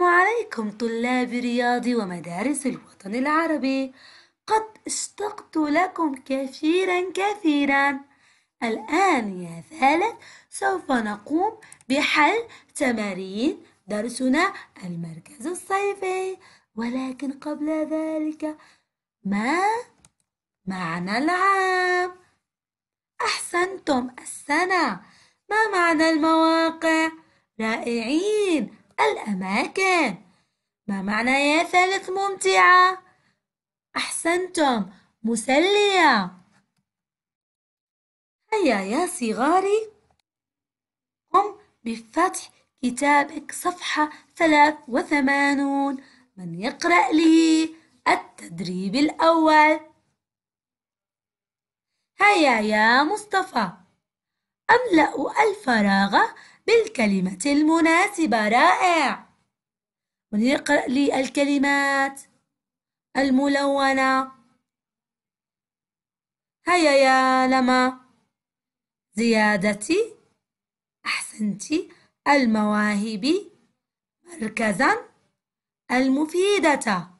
السلام عليكم طلاب رياض ومدارس الوطن العربي قد اشتقت لكم كثيرا كثيرا الآن يا ثالث سوف نقوم بحل تمارين درسنا المركز الصيفي ولكن قبل ذلك ما معنى العام أحسنتم السنة ما معنى المواقع رائعين الأماكن ما معنى يا ثالث ممتعة؟ أحسنتم مسلية هيا يا صغاري قم بفتح كتابك صفحة ثلاث وثمانون من يقرأ لي التدريب الأول هيا يا مصطفى أملأ الفراغ بالكلمة المناسبة رائع ونقرأ لي الكلمات الملونة هيا يا لما زيادتي أحسنتي المواهب مركزا المفيدة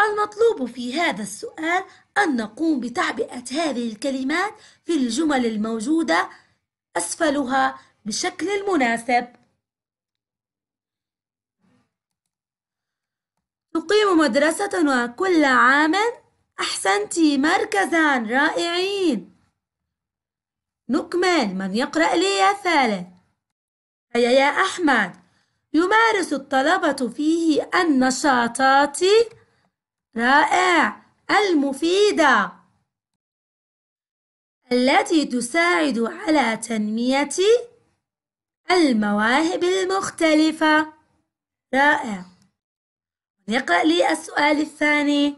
المطلوب في هذا السؤال أن نقوم بتعبئة هذه الكلمات في الجمل الموجودة أسفلها بشكل المناسب تقيم مدرستنا كل عام أحسنت مركزا رائعين نكمل من يقرأ لي يا ثالث هيا يا أحمد يمارس الطلبة فيه النشاطات رائع المفيدة التي تساعد على تنمية المواهب المختلفة رائع اقرأ لي السؤال الثاني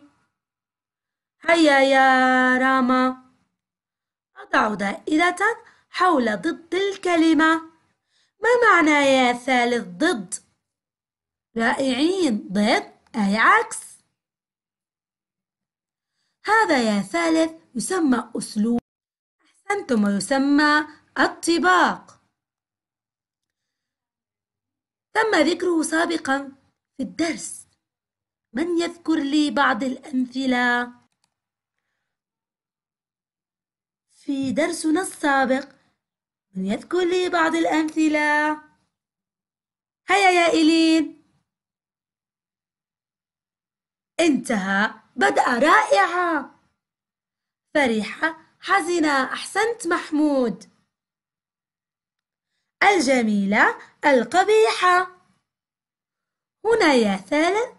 هيا يا راما أضع دائرة حول ضد الكلمة ما معنى يا ثالث ضد؟ رائعين ضد أي عكس هذا يا ثالث يسمى أسلوب أحسنتم ويسمى الطباق تم ذكره سابقا في الدرس من يذكر لي بعض الأمثلة؟ في درسنا السابق من يذكر لي بعض الأمثلة؟ هيا يا إيلين انتهى بدأ رائعة فرحة حزنة أحسنت محمود الجميلة القبيحة هنا يا ثالث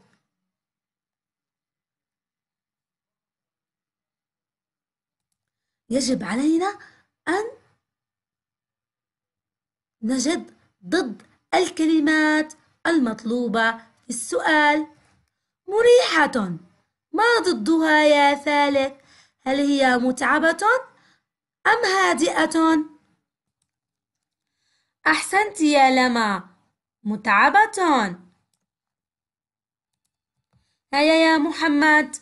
يجب علينا أن نجد ضد الكلمات المطلوبة في السؤال مريحة ما ضدها يا ثالث هل هي متعبة أم هادئة؟ أحسنت يا لمع متعبة هيا يا محمد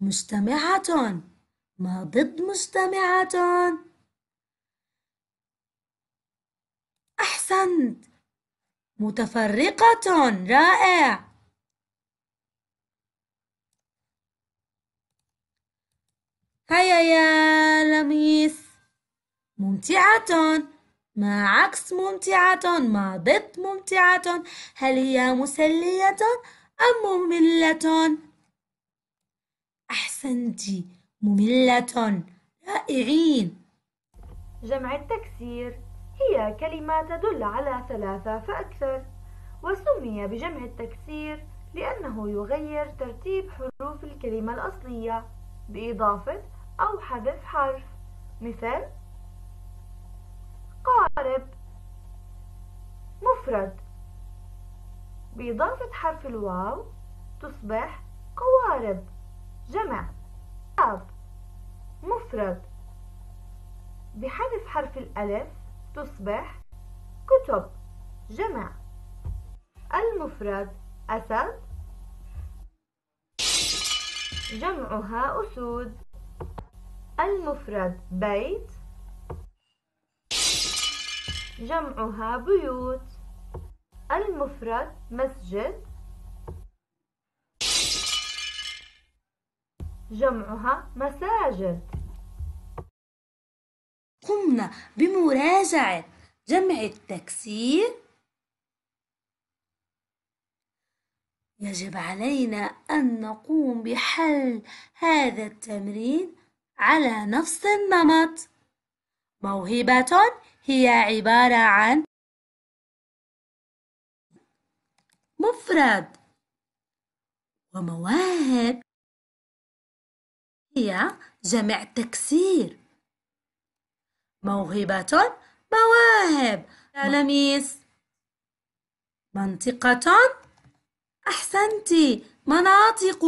مجتمعة ما ضد مجتمعة أحسنت متفرقة رائع هيا يا لميس ممتعة ما عكس ممتعة ما ضد ممتعة هل هي مسلية أم مملة؟ أحسنت مملة رائعين جمع التكسير هي كلمة تدل على ثلاثة فأكثر وسمي بجمع التكسير لأنه يغير ترتيب حروف الكلمة الأصلية بإضافة أو حذف حرف مثال قارب مفرد بإضافة حرف الواو تصبح قوارب جمع قاب مفرد بحذف حرف الألف تصبح كتب جمع المفرد أسد جمعها أسود المفرد بيت جمعها بيوت المفرد مسجد جمعها مساجد قمنا بمراجعة جمع التكسير يجب علينا أن نقوم بحل هذا التمرين على نفس النمط موهبة هي عبارة عن مفرد ومواهب هي جمع تكسير موهبة مواهب تلاميذ منطقة أحسنتي مناطق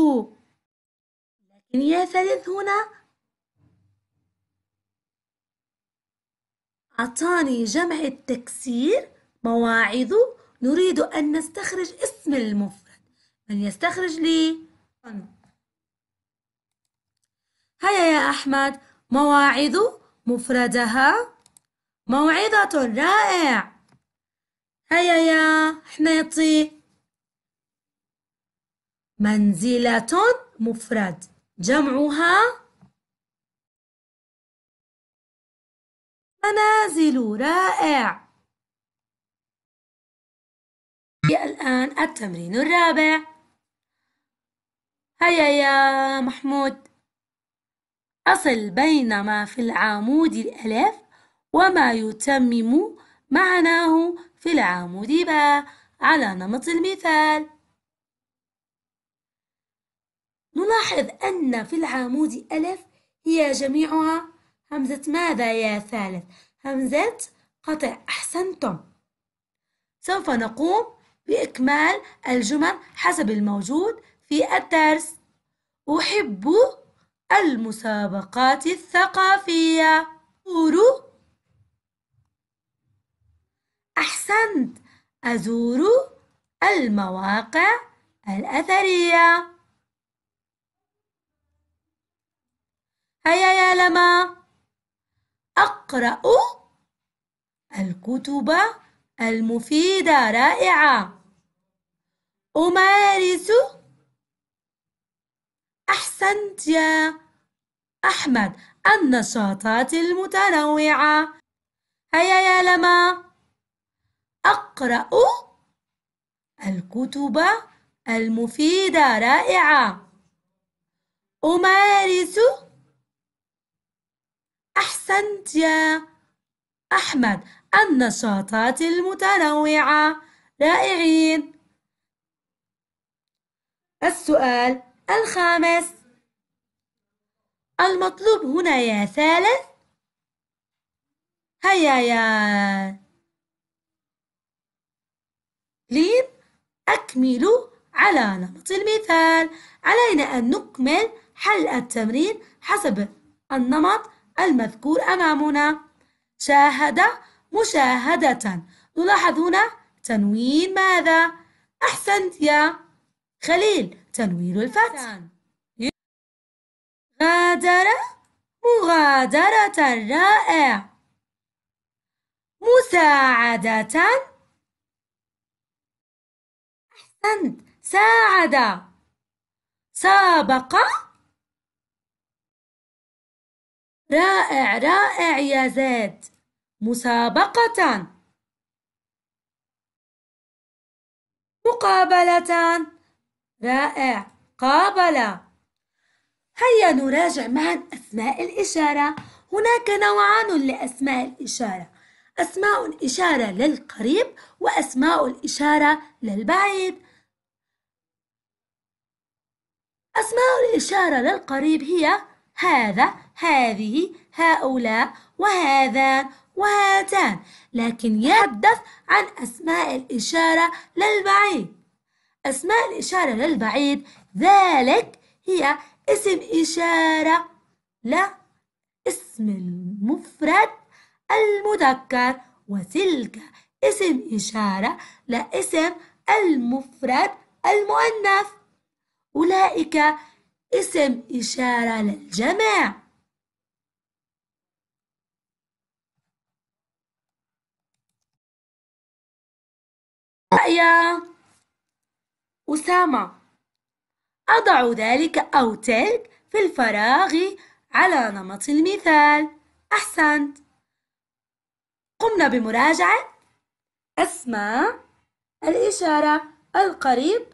لكن يا ثالث هنا أعطاني جمع التكسير مواعظ نريد أن نستخرج اسم المفرد من يستخرج لي هيا يا أحمد مواعظ مفردها موعظة رائع هيا يا حنيطي منزلة مفرد جمعها منازل رائع الآن التمرين الرابع هيا يا محمود أصل بين ما في العمود الألف وما يتمم معناه في العمود باء على نمط المثال نلاحظ أن في العمود ألف هي جميعها همزة ماذا يا ثالث؟ همزة قطع أحسنتم سوف نقوم بإكمال الجمل حسب الموجود في الدرس أحب المسابقات الثقافية أزور أحسنت أزور المواقع الأثرية هيا يا لمى أقرأ الكتب المفيدة رائعة أمارس أحسنت يا أحمد النشاطات المتنوعة هيا يا لما أقرأ الكتب المفيدة رائعة أمارس أحسنت يا أحمد النشاطات المتنوعة رائعين السؤال الخامس المطلوب هنا يا ثالث هيا يا لين أكملوا على نمط المثال علينا أن نكمل حل التمرين حسب النمط المذكور أمامنا شاهد مشاهدة نلاحظ هنا تنوين ماذا؟ أحسنت يا خليل تنوين الفتح غادر مغادرة رائع مساعدة أحسنت ساعد سابق رائع رائع يا زيد مسابقة مقابلة رائع قابل هيا نراجع معا أسماء الإشارة هناك نوعان لأسماء الإشارة أسماء الإشارة للقريب وأسماء الإشارة للبعيد أسماء الإشارة للقريب هي هذا هذه هؤلاء وهذان وهاتان لكن يتحدث عن أسماء الإشارة للبعيد أسماء الإشارة للبعيد ذلك هي اسم إشارة لا اسم المفرد المذكر وتلك اسم إشارة لا اسم المفرد المؤنث أولئك اسم إشارة للجماع يا أسامة أضع ذلك أو تلك في الفراغ على نمط المثال أحسنت قمنا بمراجعة أسماء الإشارة القريب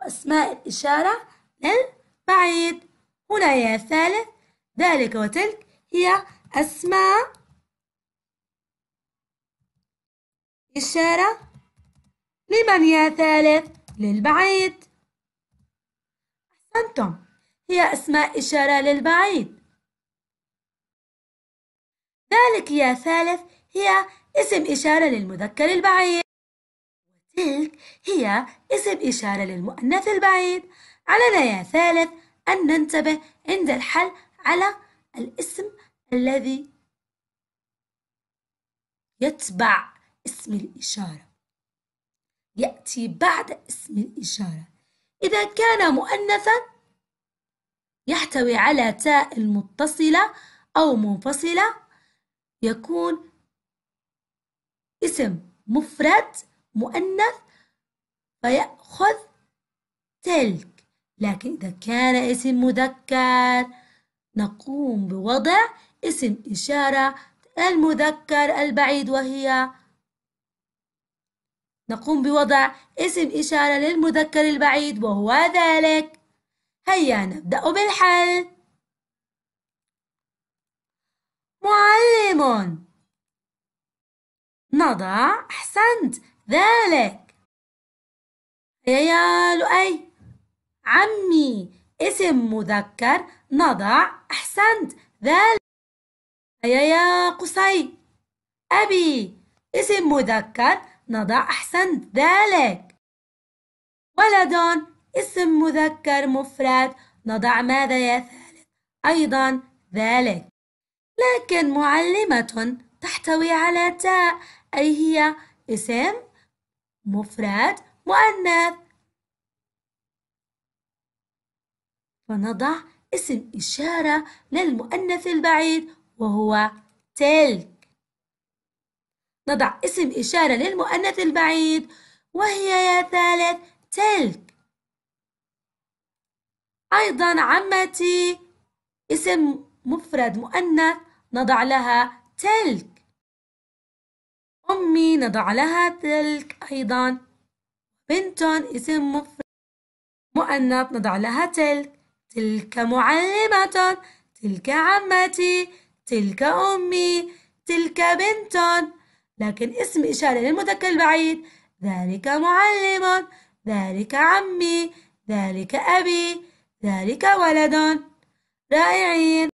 وأسماء الإشارة للبعيد هنا يا ثالث ذلك وتلك هي أسماء الشارع لمن يا ثالث للبعيد أحسنتم هي أسماء إشارة للبعيد ذلك يا ثالث هي اسم إشارة للمذكر البعيد وتلك هي اسم إشارة للمؤنث البعيد علينا يا ثالث أن ننتبه عند الحل على الاسم الذي يتبع اسم الإشارة يأتي بعد اسم الإشارة إذا كان مؤنثا يحتوي على تاء المتصلة أو منفصلة يكون اسم مفرد مؤنث فيأخذ تلك لكن إذا كان اسم مذكر نقوم بوضع اسم إشارة المذكر البعيد وهي نقوم بوضع اسم إشارة للمذكر البعيد وهو ذلك هيا نبدأ بالحل معلم نضع أحسنت ذلك هيا يا لؤي عمي اسم مذكر نضع أحسنت ذلك هيا يا قصي أبي اسم مذكر نضع أحسنت ذلك ولد اسم مذكر مفرد نضع ماذا يا ثالث أيضا ذلك لكن معلمة تحتوي على تاء أي هي اسم مفرد مؤنث ونضع اسم إشارة للمؤنث البعيد وهو تلك نضع اسم إشارة للمؤنث البعيد وهي يا ثالث تلك أيضا عمتي اسم مفرد مؤنث نضع لها تلك أمي نضع لها تلك أيضا بنت اسم مفرد مؤنث نضع لها تلك تلك معلمة تلك عمتي تلك أمي تلك بنت لكن اسم إشارة للمذكر البعيد ذلك معلم ذلك عمي ذلك أبي ذلك ولد رائعين